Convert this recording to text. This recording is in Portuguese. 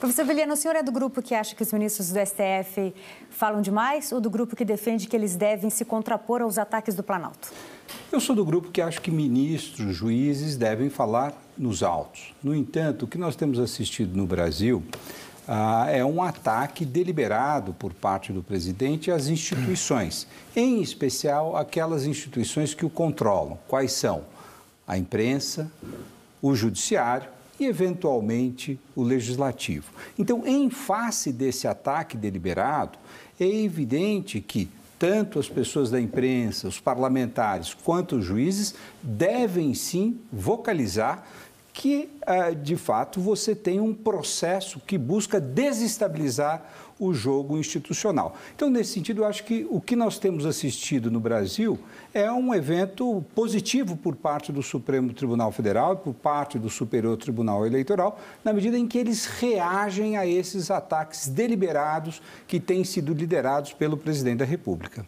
Professor Vilhena, o senhor é do grupo que acha que os ministros do STF falam demais ou do grupo que defende que eles devem se contrapor aos ataques do Planalto? Eu sou do grupo que acho que ministros, juízes devem falar nos autos. No entanto, o que nós temos assistido no Brasil ah, é um ataque deliberado por parte do presidente às instituições, em especial aquelas instituições que o controlam. Quais são? A imprensa, o judiciário e, eventualmente, o legislativo. Então, em face desse ataque deliberado, é evidente que tanto as pessoas da imprensa, os parlamentares, quanto os juízes devem sim vocalizar que, é, de fato, você tem um processo que busca desestabilizar o jogo institucional. Então, nesse sentido, eu acho que o que nós temos assistido no Brasil é um evento positivo por parte do Supremo Tribunal Federal e por parte do Superior Tribunal Eleitoral, na medida em que eles reagem a esses ataques deliberados que têm sido liderados pelo presidente da República.